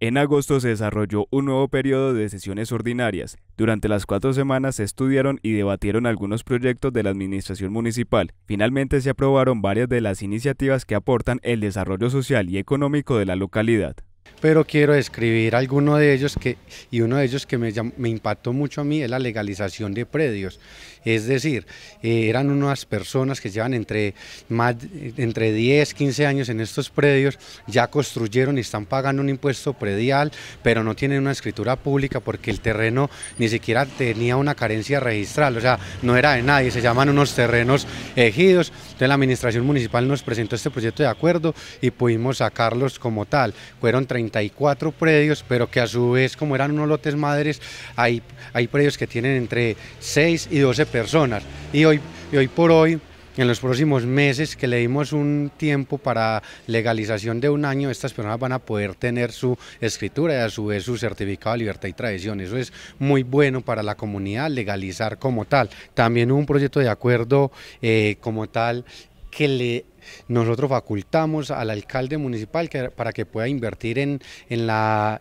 En agosto se desarrolló un nuevo periodo de sesiones ordinarias. Durante las cuatro semanas se estudiaron y debatieron algunos proyectos de la administración municipal. Finalmente se aprobaron varias de las iniciativas que aportan el desarrollo social y económico de la localidad pero quiero describir alguno de ellos que, y uno de ellos que me, impactó mucho a mí es la legalización de predios. Es decir, eh, eran unas personas que llevan entre, más, entre 10, 15 años en estos predios, ya construyeron y están pagando un impuesto predial, pero no tienen una escritura pública porque el terreno ni siquiera tenía una carencia registral, o sea, no era de nadie, se llaman unos terrenos ejidos entonces la administración municipal nos presentó este proyecto de acuerdo y pudimos sacarlos como tal. Fueron 34 predios, pero que a su vez, como eran unos lotes madres, hay, hay predios que tienen entre 6 y 12 personas. Y hoy, y hoy por hoy en los próximos meses, que le dimos un tiempo para legalización de un año, estas personas van a poder tener su escritura y a su vez su certificado de libertad y tradición. Eso es muy bueno para la comunidad, legalizar como tal. También hubo un proyecto de acuerdo eh, como tal que le nosotros facultamos al alcalde municipal para que pueda invertir en, las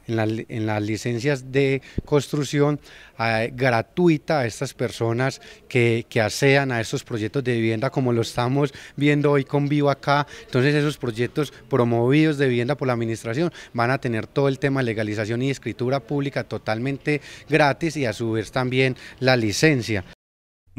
licencias de construcción gratuita a estas personas que, que, asean a estos proyectos de vivienda como lo estamos viendo hoy con Vivo acá. Entonces esos proyectos promovidos de vivienda por la administración van a tener todo el tema legalización y escritura pública totalmente gratis y a su vez también la licencia.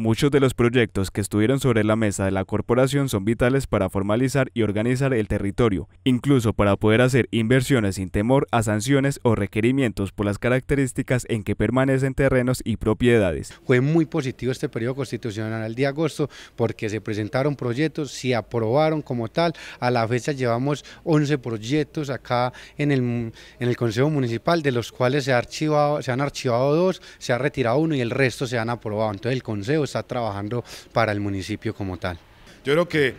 Muchos de los proyectos que estuvieron sobre la mesa de la corporación son vitales para formalizar y organizar el territorio, incluso para poder hacer inversiones sin temor a sanciones o requerimientos por las características en que permanecen terrenos y propiedades. Fue muy positivo este periodo constitucional el de agosto porque se presentaron proyectos, se aprobaron como tal. A la fecha llevamos 11 proyectos acá en el, en el Consejo Municipal, de los cuales se, se han archivado dos, se ha retirado uno y el resto se han aprobado. Entonces el Consejo está trabajando para el municipio como tal. Yo creo que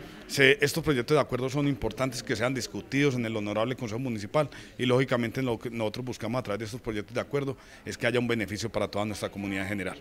estos proyectos de acuerdo son importantes que sean discutidos en el honorable Consejo Municipal y lógicamente lo que nosotros buscamos a través de estos proyectos de acuerdo es que haya un beneficio para toda nuestra comunidad en general.